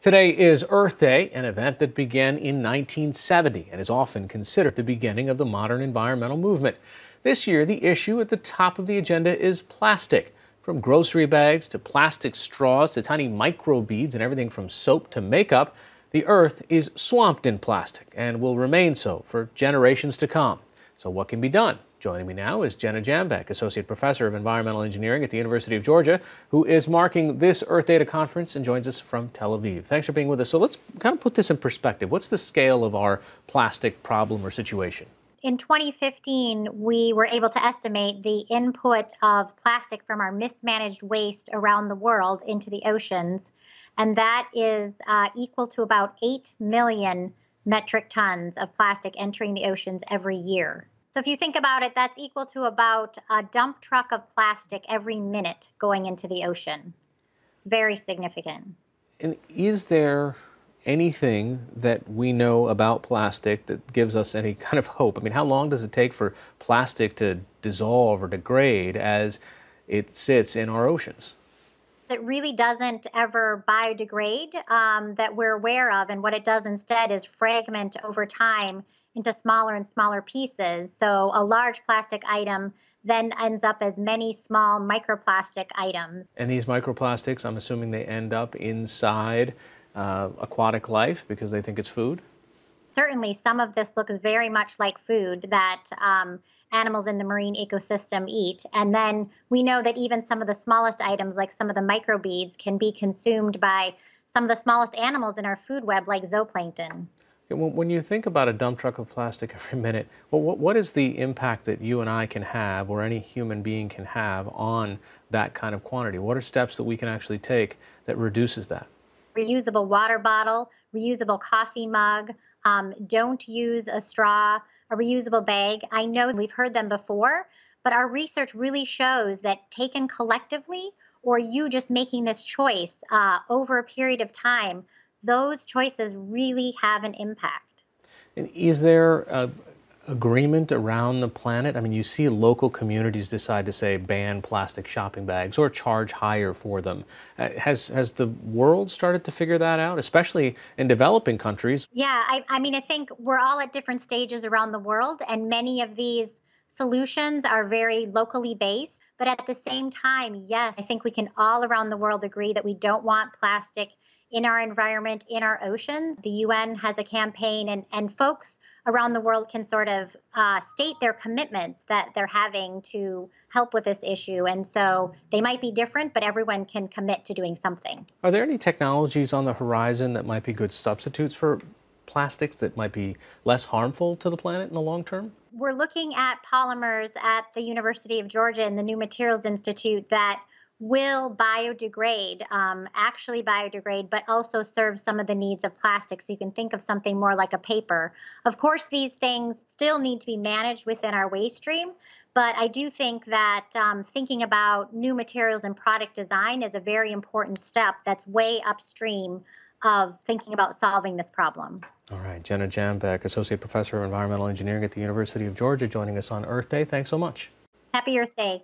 Today is Earth Day, an event that began in 1970 and is often considered the beginning of the modern environmental movement. This year, the issue at the top of the agenda is plastic. From grocery bags to plastic straws to tiny microbeads and everything from soap to makeup, the Earth is swamped in plastic and will remain so for generations to come. So, what can be done? Joining me now is Jenna Jambeck, Associate Professor of Environmental Engineering at the University of Georgia, who is marking this Earth Data Conference and joins us from Tel Aviv. Thanks for being with us. So let's kind of put this in perspective. What's the scale of our plastic problem or situation? in 2015, we were able to estimate the input of plastic from our mismanaged waste around the world into the oceans, and that is uh, equal to about 8 million metric tons of plastic entering the oceans every year. So if you think about it, that's equal to about a dump truck of plastic every minute going into the ocean. It's very significant. And is there anything that we know about plastic that gives us any kind of hope? I mean, how long does it take for plastic to dissolve or degrade as it sits in our oceans? It really doesn't ever biodegrade um, that we're aware of. And what it does instead is fragment over time into smaller and smaller pieces. So a large plastic item then ends up as many small microplastic items. And these microplastics, I'm assuming they end up inside uh, aquatic life because they think it's food? Certainly, some of this looks very much like food that um, animals in the marine ecosystem eat. And then we know that even some of the smallest items, like some of the microbeads, can be consumed by some of the smallest animals in our food web, like zooplankton. When you think about a dump truck of plastic every minute, what is the impact that you and I can have, or any human being can have, on that kind of quantity? What are steps that we can actually take that reduces that? Reusable water bottle, reusable coffee mug, um, don't use a straw, a reusable bag. I know we've heard them before, but our research really shows that taken collectively, or you just making this choice uh, over a period of time, those choices really have an impact. And is there a agreement around the planet? I mean, you see local communities decide to say ban plastic shopping bags or charge higher for them. Uh, has has the world started to figure that out, especially in developing countries? Yeah, I, I mean, I think we're all at different stages around the world, and many of these solutions are very locally based. But at the same time, yes, I think we can all around the world agree that we don't want plastic in our environment, in our oceans. The UN has a campaign, and, and folks around the world can sort of uh, state their commitments that they're having to help with this issue. And so they might be different, but everyone can commit to doing something. Are there any technologies on the horizon that might be good substitutes for plastics that might be less harmful to the planet in the long term? We're looking at polymers at the University of Georgia and the New Materials Institute that will biodegrade, um, actually biodegrade, but also serve some of the needs of plastic. So you can think of something more like a paper. Of course, these things still need to be managed within our waste stream, but I do think that um, thinking about new materials and product design is a very important step that's way upstream of thinking about solving this problem. All right, Jenna Jambeck, Associate Professor of Environmental Engineering at the University of Georgia, joining us on Earth Day. Thanks so much. Happy Earth Day.